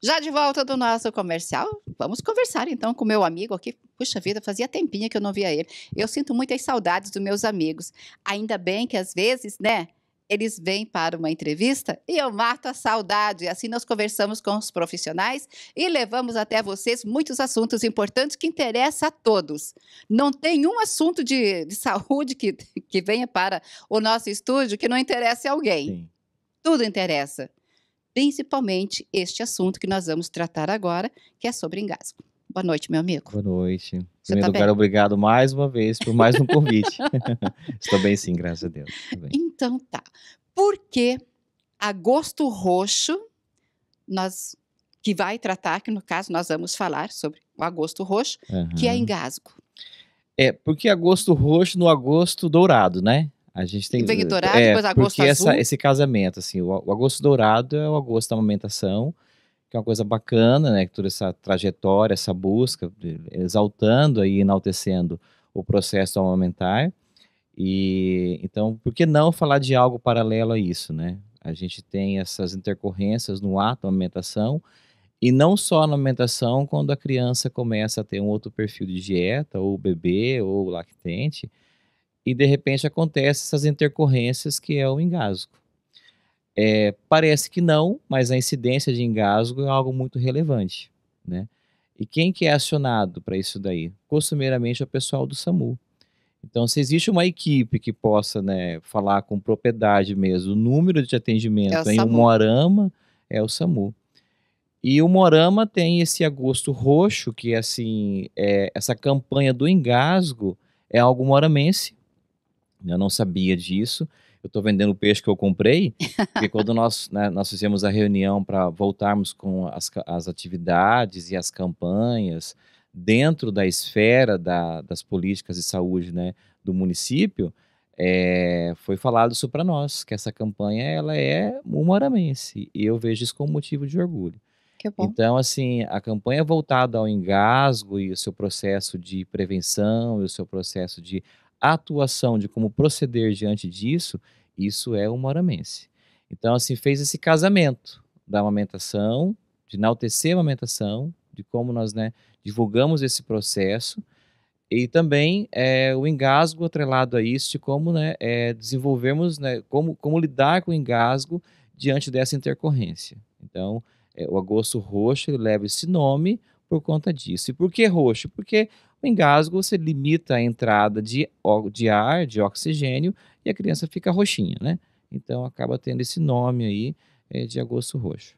Já de volta do nosso comercial, vamos conversar então com meu amigo aqui. Puxa vida, fazia tempinha que eu não via ele. Eu sinto muitas saudades dos meus amigos. Ainda bem que às vezes, né? Eles vêm para uma entrevista e eu mato a saudade. Assim nós conversamos com os profissionais e levamos até vocês muitos assuntos importantes que interessam a todos. Não tem um assunto de, de saúde que, que venha para o nosso estúdio que não interesse a alguém. Sim. Tudo interessa principalmente este assunto que nós vamos tratar agora, que é sobre engasgo. Boa noite, meu amigo. Boa noite. Em primeiro tá lugar, bem? obrigado mais uma vez por mais um convite. Estou bem sim, graças a Deus. Então tá. Por que agosto roxo, nós que vai tratar, que no caso nós vamos falar sobre o agosto roxo, uhum. que é engasgo. É, porque agosto roxo no agosto dourado, né? A gente tem. vem eh, dourado, é, depois agosto porque azul. Essa, esse casamento, assim, o, o agosto dourado é o agosto da amamentação, que é uma coisa bacana, né? Toda essa trajetória, essa busca, exaltando e enaltecendo o processo amamentar. E então, por que não falar de algo paralelo a isso, né? A gente tem essas intercorrências no ato da amamentação e não só na amamentação, quando a criança começa a ter um outro perfil de dieta, ou bebê, ou lactente, e de repente acontece essas intercorrências que é o engasgo. É, parece que não, mas a incidência de engasgo é algo muito relevante, né? E quem que é acionado para isso daí? Costumeiramente é o pessoal do SAMU. Então, se existe uma equipe que possa né, falar com propriedade mesmo, o número de é atendimento é em um Morama é o SAMU. E o Morama tem esse agosto roxo, que assim, é, essa campanha do engasgo é algo moramense, né, eu não sabia disso. Eu estou vendendo o peixe que eu comprei, porque quando nós, né, nós fizemos a reunião para voltarmos com as, as atividades e as campanhas dentro da esfera da, das políticas de saúde né, do município, é, foi falado isso para nós, que essa campanha ela é humoramense, e eu vejo isso como motivo de orgulho. Então, assim, a campanha voltada ao engasgo e o seu processo de prevenção e o seu processo de atuação de como proceder diante disso, isso é o moramense. Então, assim, fez esse casamento da amamentação, de enaltecer a amamentação, de como nós né, divulgamos esse processo, e também é, o engasgo atrelado a isso, de como né, é, desenvolvemos, né, como, como lidar com o engasgo diante dessa intercorrência. Então, é, o agosto roxo ele leva esse nome por conta disso. E por que roxo? Porque o engasgo você limita a entrada de, de ar, de oxigênio, e a criança fica roxinha, né? Então acaba tendo esse nome aí é, de agosto roxo.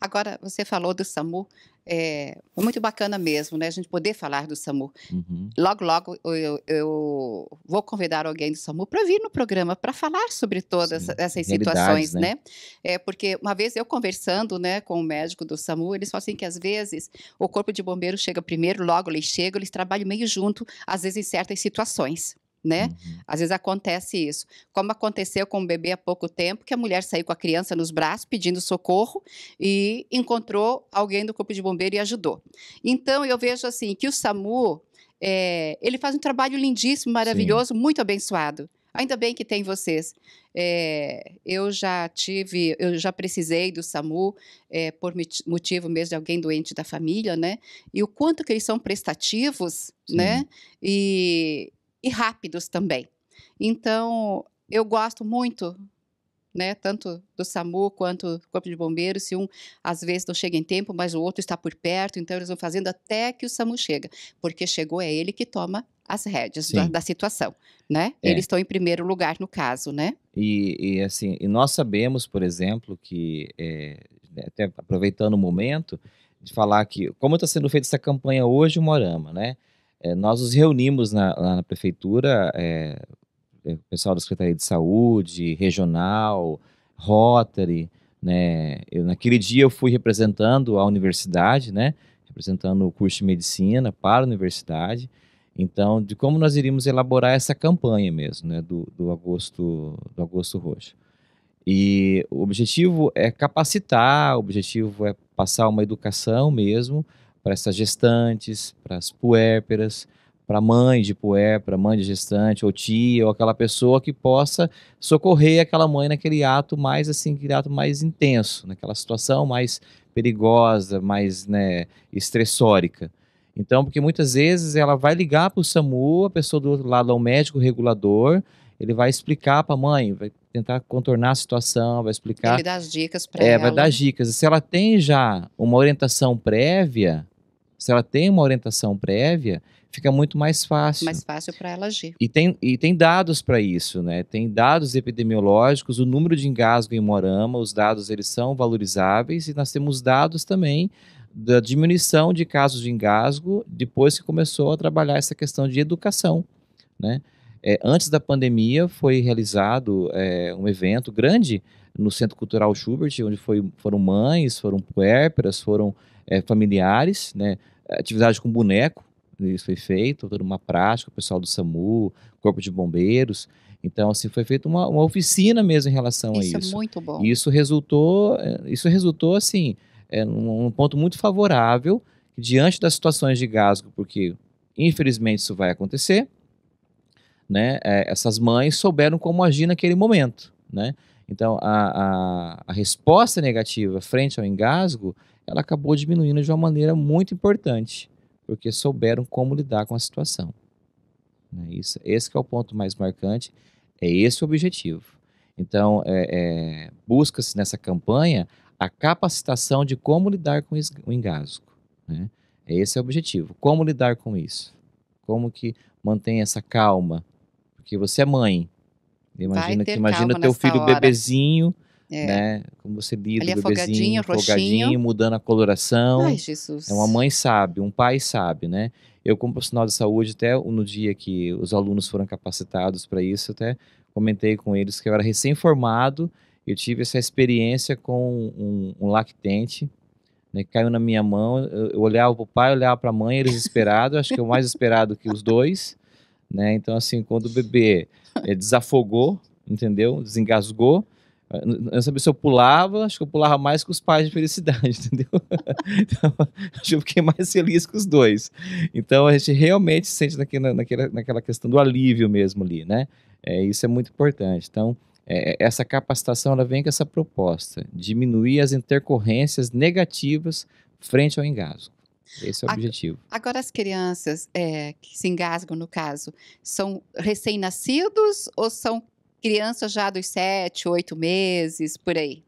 Agora, você falou do SAMU, é muito bacana mesmo, né? A gente poder falar do SAMU. Uhum. Logo, logo eu, eu, vou convidar alguém do SAMU para vir no programa para falar sobre todas Sim. essas situações, né? né? É, porque uma vez eu conversando né, com o médico do SAMU, eles falam assim que às vezes o corpo de bombeiro chega primeiro, logo eles chegam, eles trabalham meio junto, às vezes em certas situações né? Uhum. Às vezes acontece isso. Como aconteceu com o bebê há pouco tempo, que a mulher saiu com a criança nos braços pedindo socorro e encontrou alguém do corpo de bombeiro e ajudou. Então eu vejo assim que o SAMU é, ele faz um trabalho lindíssimo, maravilhoso, Sim. muito abençoado. Ainda bem que tem vocês. É, eu já tive, eu já precisei do SAMU é, por motivo mesmo de alguém doente da família, né? E o quanto que eles são prestativos, Sim. né? E, e rápidos também. Então, eu gosto muito né, tanto do SAMU quanto do Corpo de Bombeiros, se um às vezes não chega em tempo, mas o outro está por perto, então eles vão fazendo até que o SAMU chega, porque chegou é ele que toma as rédeas da, da, situação, né? É. Eles estão em primeiro lugar no caso, né? E, e assim, e nós sabemos, por exemplo, que é, né, até aproveitando o momento de falar que como está sendo feita essa campanha hoje, Morama, né? É, nós nos reunimos na, lá na prefeitura, é, o pessoal da Secretaria de Saúde, regional, Rotary, né? Eu, naquele dia eu fui representando a universidade, né? Representando o curso de medicina para a universidade. Então, de como nós iríamos elaborar essa campanha mesmo, né? Do, do agosto, do agosto roxo. E o objetivo é capacitar, o objetivo é passar uma educação mesmo para essas gestantes, para as puérperas, para mãe de puer, para mãe de gestante, ou tia, ou aquela pessoa que possa socorrer aquela mãe naquele ato mais assim, aquele ato mais intenso, naquela situação mais perigosa, mais né, estressórica. Então, porque muitas vezes ela vai ligar para o SAMU, a pessoa do outro lado é o um médico regulador, ele vai explicar para a mãe, vai tentar contornar a situação, vai explicar. Ele dá as dicas para é, ela. É, vai dar dicas. Se ela tem já uma orientação prévia, se ela tem uma orientação prévia, fica muito mais fácil. Mais fácil para ela agir. E tem, e tem dados para isso, né? Tem dados epidemiológicos, o número de engasgo em Morama, os dados eles são valorizáveis e nós temos dados também da diminuição de casos de engasgo depois que começou a trabalhar essa questão de educação, né? É, antes da pandemia foi realizado é, um evento grande no Centro Cultural Schubert, onde foi, foram mães, foram puérperas, foram é, familiares, né? É, atividade com boneco, isso foi feito, toda uma prática, o pessoal do SAMU, Corpo de Bombeiros. Então, assim, foi feita uma, uma, oficina mesmo em relação isso a isso. É isso é muito bom. E isso resultou, é, isso resultou assim, é, num, ponto muito favorável, diante das situações de gasgo, porque infelizmente isso vai acontecer, né, é, essas mães souberam como agir naquele momento, né? Então, a, a, a, resposta negativa frente ao engasgo, ela acabou diminuindo de uma maneira muito importante, porque souberam como lidar com a situação. Né? Isso, esse é o ponto mais marcante, é esse o objetivo. Então, é, é, busca-se nessa campanha a capacitação de como lidar com o engasgo. Né? É esse é o objetivo, como lidar com isso, como que mantém essa calma, porque você é mãe. Imagina que imagina teu filho hora. bebezinho, é. né? Como você lida, o bebezinho, afogadinho, afogadinho mudando a coloração. Ai, Jesus. É uma mãe sabe, um pai sabe, né? Eu, como profissional de saúde, até no dia que os alunos foram capacitados para isso, até comentei com eles que eu era recém-formado, eu tive essa experiência com um, um lactente, né, que caiu na minha mão, eu, eu olhava para o pai, olhava para a mãe, eles esperados, acho que eu é mais esperado que os dois, né? Então, assim, quando o bebê eh, desafogou, entendeu? Desengasgou, eh, eu não sabia se eu pulava, acho que eu pulava mais que os pais de felicidade, entendeu? então, acho que eu fiquei mais feliz que os dois. Então, a gente realmente sente naquela, naquela, naquela questão do alívio mesmo ali, né? É, isso é muito importante. Então, é, é essa capacitação, ela vem com essa proposta, diminuir as intercorrências negativas frente ao engasgo. Esse é o a, objetivo. Agora, as crianças é, que se engasgam, no caso, são recém-nascidos ou são crianças já dos 7, 8 meses, por aí?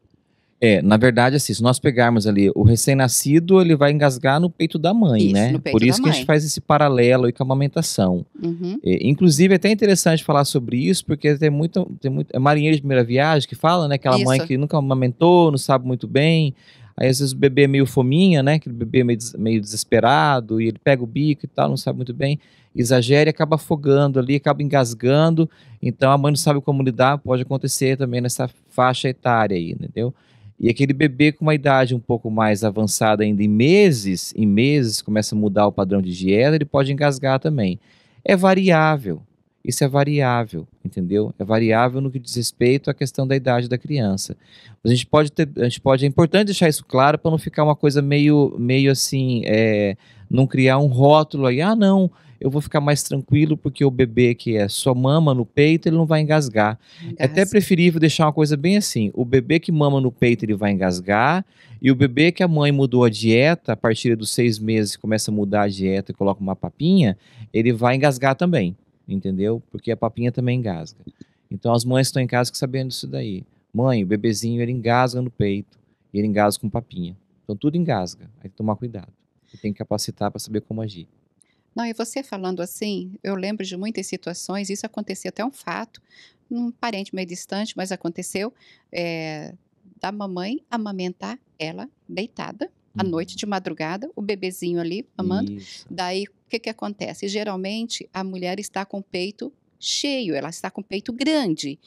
É, na verdade, assim, se nós pegarmos ali o recém-nascido, ele vai engasgar no peito da mãe, isso, né? Por isso que mãe. a gente faz esse paralelo aí com a amamentação. Uhum. É, inclusive, é até interessante falar sobre isso, porque tem muita. Tem muito é marinheiro de primeira viagem que fala, né? É aquela isso. mãe que nunca amamentou, não sabe muito bem. Aí às vezes o bebê é meio fominha, né? Aquele bebê meio, des meio desesperado, e ele pega o bico e tal, não sabe muito bem, exagera e acaba afogando ali, acaba engasgando. Então a mãe não sabe como lidar, pode acontecer também nessa faixa etária aí, entendeu? E aquele bebê com uma idade um pouco mais avançada ainda, em meses, em meses, começa a mudar o padrão de dieta, ele pode engasgar também. É variável, isso é variável, entendeu? É variável no que diz respeito à questão da idade da criança. Mas a gente pode ter, a gente pode, é importante deixar isso claro para não ficar uma coisa meio, meio assim, é, não criar um rótulo aí, ah, não, eu vou ficar mais tranquilo porque o bebê que é só mama no peito, ele não vai engasgar. Engasga. É até preferível deixar uma coisa bem assim: o bebê que mama no peito, ele vai engasgar, e o bebê que a mãe mudou a dieta, a partir dos seis meses começa a mudar a dieta e coloca uma papinha, ele vai engasgar também entendeu? Porque a papinha também engasga. Então as mães estão em casa que sabendo disso daí. Mãe, o bebezinho ele engasga no peito, ele engasga com papinha. Então tudo engasga, aí tem que tomar cuidado. E tem que capacitar para saber como agir. Não, e você falando assim, eu lembro de muitas situações, isso aconteceu até um fato, um parente meio distante, mas aconteceu, é, da mamãe amamentar ela deitada, à uhum. noite de madrugada, o bebezinho ali amando. Isso. Daí o que, que acontece? Geralmente a mulher está com o peito cheio, ela está com o peito grande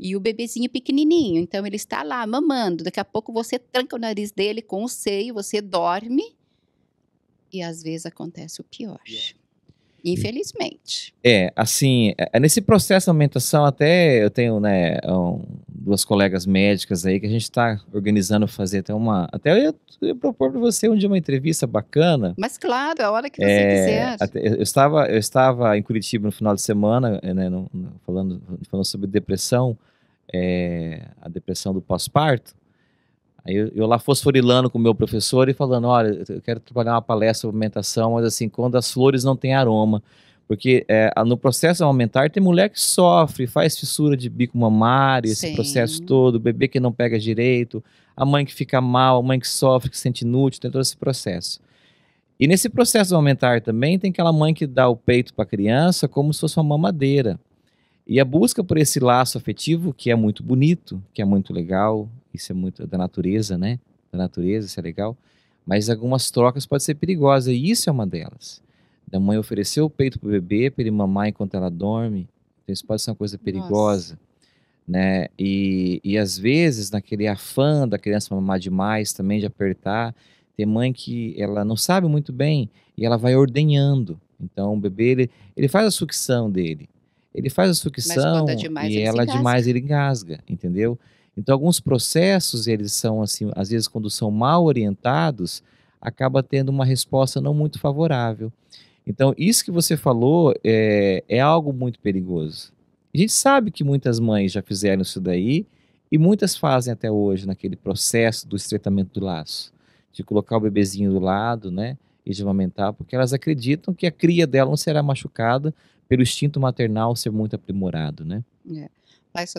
e o bebezinho pequenininho, então ele está lá mamando. Daqui a pouco você tranca o nariz dele com o seio, você dorme e às vezes acontece o pior. Yeah. Hum. Infelizmente. É, assim, é, é, nesse processo de aumentação, até eu tenho né, um, duas colegas médicas aí que a gente está organizando fazer até uma. Até eu, eu propor para você um dia uma entrevista bacana. Mas claro, a hora que você é, quiser. Até, eu, estava, eu estava em Curitiba no final de semana, é, né, no, no, falando, falando sobre depressão, é, a depressão do pós-parto. Aí eu, lá fosforilando com o meu professor e falando: olha, eu quero trabalhar uma palestra sobre aumentação, mas assim, quando as flores não têm aroma. Porque é, no processo aumentar tem mulher que sofre, faz fissura de bico mamário, esse Sim. processo todo, o bebê que não pega direito, a mãe que fica mal, a mãe que sofre, que sente inútil, tem todo esse processo. E nesse processo aumentar também tem aquela mãe que dá o peito para a criança como se fosse uma mamadeira. E a busca por esse laço afetivo, que é muito bonito, que é muito legal, isso é muito da natureza, né? Da natureza, isso é legal. Mas algumas trocas podem ser perigosas, e isso é uma delas. Da mãe oferecer o peito para o bebê, para ele mamar enquanto ela dorme. Então, isso pode ser uma coisa perigosa. Né? E, e às vezes, naquele afã da criança mamar demais também, de apertar, tem mãe que ela não sabe muito bem e ela vai ordenhando. Então, o bebê, ele, ele faz a sucção dele. Ele faz a é sucção demais, e ela é demais ele engasga, entendeu? Então, alguns processos, eles são, assim, às vezes, quando são mal orientados, acaba tendo uma resposta não muito favorável. Então, isso que você falou é, é algo muito perigoso. A gente sabe que muitas mães já fizeram isso daí e muitas fazem até hoje naquele processo do estreitamento do laço, de colocar o bebezinho do lado, né, e de amamentar, porque elas acreditam que a cria dela não será machucada pelo instinto maternal ser muito aprimorado, né? É.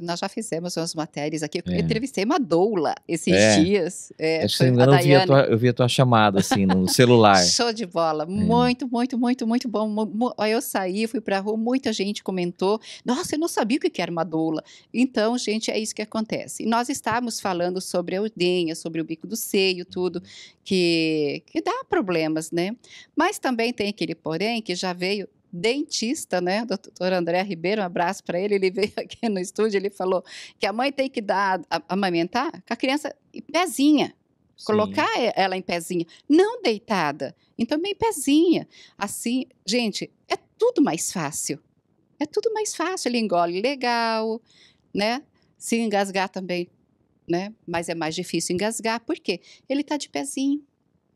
Nós já fizemos umas matérias aqui. Eu é. entrevistei uma doula esses é. dias. É, é foi, engano, eu, vi tua, eu, vi a tua chamada, assim, no celular. Show de bola. É. Muito, muito, muito, muito bom. Aí eu saí, fui pra rua, muita gente comentou. Nossa, eu não sabia o que era uma doula. Então, gente, é isso que acontece. E nós estávamos falando sobre a ordenha, sobre o bico do seio, tudo, que, que dá problemas, né? Mas também tem aquele porém que já veio dentista, né? Doutor André Ribeiro, um abraço para ele. Ele veio aqui no estúdio, ele falou que a mãe tem que dar amamentar com a criança em pezinha. Sim. Colocar ela em pezinha, não deitada, então bem pezinha. Assim, gente, é tudo mais fácil. É tudo mais fácil, ele engole legal, né? Se engasgar também, né? Mas é mais difícil engasgar, porque ele está de pezinho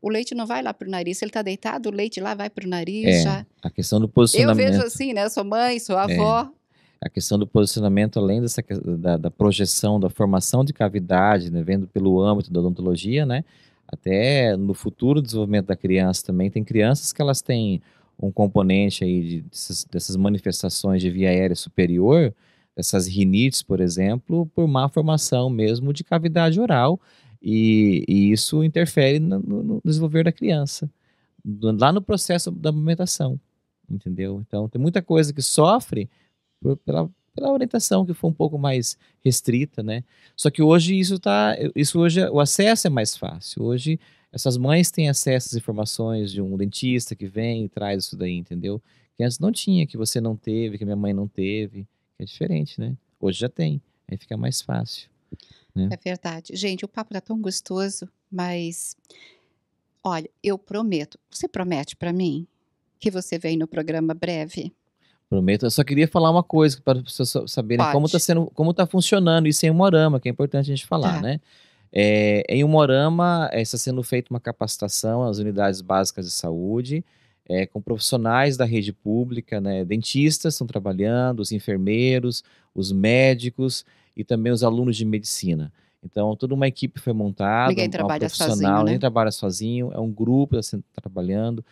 o leite não vai lá para o nariz. Se ele está deitado, o leite lá vai para o nariz. É, já. A questão do posicionamento. Eu vejo assim, né? Sou mãe, sou é. avó. É. A questão do posicionamento, além dessa da, da projeção, da formação de cavidade, né? vendo pelo âmbito da odontologia, né? Até no futuro desenvolvimento da criança também tem crianças que elas têm um componente aí de, dessas, dessas manifestações de via aérea superior, essas rinites, por exemplo, por má formação mesmo de cavidade oral e, e isso interfere no, no, desenvolver da criança, lá no processo da amamentação, entendeu? Então, tem muita coisa que sofre por, pela, pela orientação que foi um pouco mais restrita, né? Só que hoje isso tá, isso hoje o acesso é mais fácil. Hoje essas mães têm acesso às informações de um dentista que vem e traz isso daí, entendeu? Que antes não tinha, que você não teve, que minha mãe não teve, é diferente, né? Hoje já tem, aí fica mais fácil. Né? É verdade. Gente, o papo tá tão gostoso, mas olha, eu prometo. Você promete para mim que você vem no programa breve? Prometo. Eu só queria falar uma coisa para as pessoas saberem Pode. como está sendo, como tá funcionando isso em Morama, que é importante a gente falar, tá. né? É, em Morama é, está sendo feita uma capacitação às unidades básicas de saúde, é, com profissionais da rede pública, né? Dentistas estão trabalhando, os enfermeiros, os médicos e também os alunos de medicina. Então, toda uma equipe foi montada, ninguém um, trabalha profissional, sozinho, né? ninguém trabalha sozinho, é um grupo assim, trabalhando,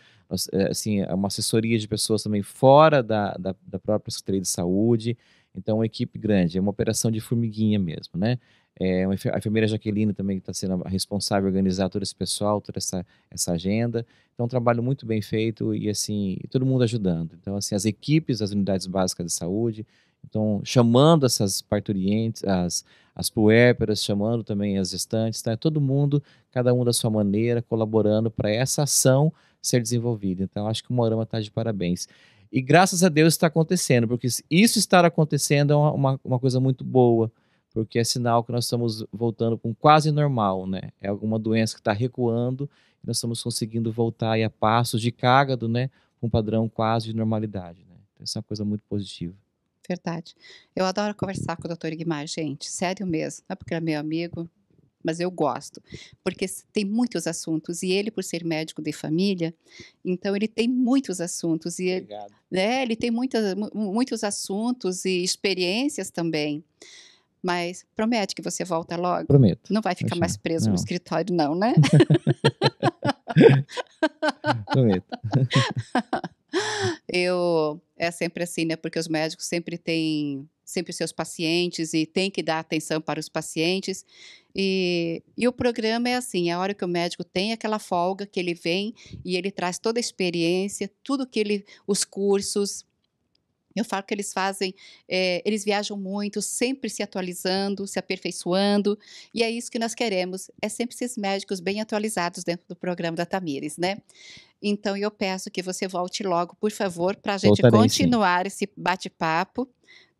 é, assim, é uma assessoria de pessoas também fora da, da, da própria Secretaria de Saúde, então uma equipe grande, é uma operação de formiguinha mesmo, né? É, a enfermeira Jaqueline também está sendo responsável organizar todo esse pessoal, toda essa, essa agenda. Então, um trabalho muito bem feito e, assim, todo mundo ajudando. Então, assim, as equipes das unidades básicas de saúde, então, chamando essas parturientes, as, as puérperas, chamando também as gestantes, né? todo mundo, cada um da sua maneira, colaborando para essa ação ser desenvolvida. Então, acho que o Morama está de parabéns. E graças a Deus está acontecendo, porque isso estar acontecendo é uma, uma coisa muito boa, porque é sinal que nós estamos voltando com quase normal, né? É alguma doença que está recuando, e nós estamos conseguindo voltar aí a passos de cágado, né? Com um padrão quase de normalidade, né? Então, isso é uma coisa muito positiva verdade. Eu adoro conversar com o doutor Guimarães, gente, sério mesmo. Não é porque ele é meu amigo, mas eu gosto, porque tem muitos assuntos e ele por ser médico de família, então ele tem muitos assuntos e ele, né, ele tem muitas, muitos assuntos e experiências também. Mas promete que você volta logo? Prometo. Não vai ficar mais preso não. no escritório não, né? prometo. Eu é sempre assim, né? Porque os médicos sempre têm sempre seus pacientes e tem que dar atenção para os pacientes. E, e o programa é assim, é a hora que o médico tem aquela folga que ele vem e ele traz toda a experiência, tudo que ele, os cursos, eu falo que eles fazem, é, eles viajam muito, sempre se atualizando, se aperfeiçoando, e é isso que nós queremos. É sempre esses médicos bem atualizados dentro do programa da Tamires, né? Então, eu peço que você volte logo, por favor, para a gente Voltarei, continuar sim. esse bate-papo,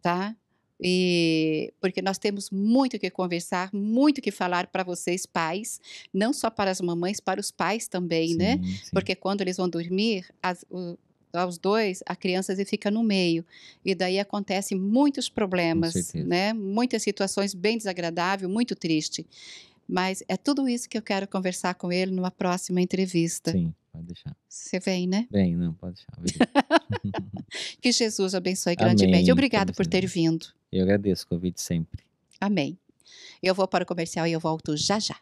tá? E porque nós temos muito que conversar, muito que falar para vocês pais, não só para as mamães, para os pais também, né? sim, né? Sim. Porque quando eles vão dormir, as, o, aos dois, a criança fica no meio. E daí acontecem muitos problemas, né? Muitas situações bem desagradáveis, muito triste. Mas é tudo isso que eu quero conversar com ele numa próxima entrevista. Sim. Pode deixar. Você vem, né? Vem, não, pode deixar. que Jesus abençoe grandemente. Amém, obrigado por ter vindo. Eu agradeço o convite sempre. Amém. Eu vou para o comercial e eu volto já já.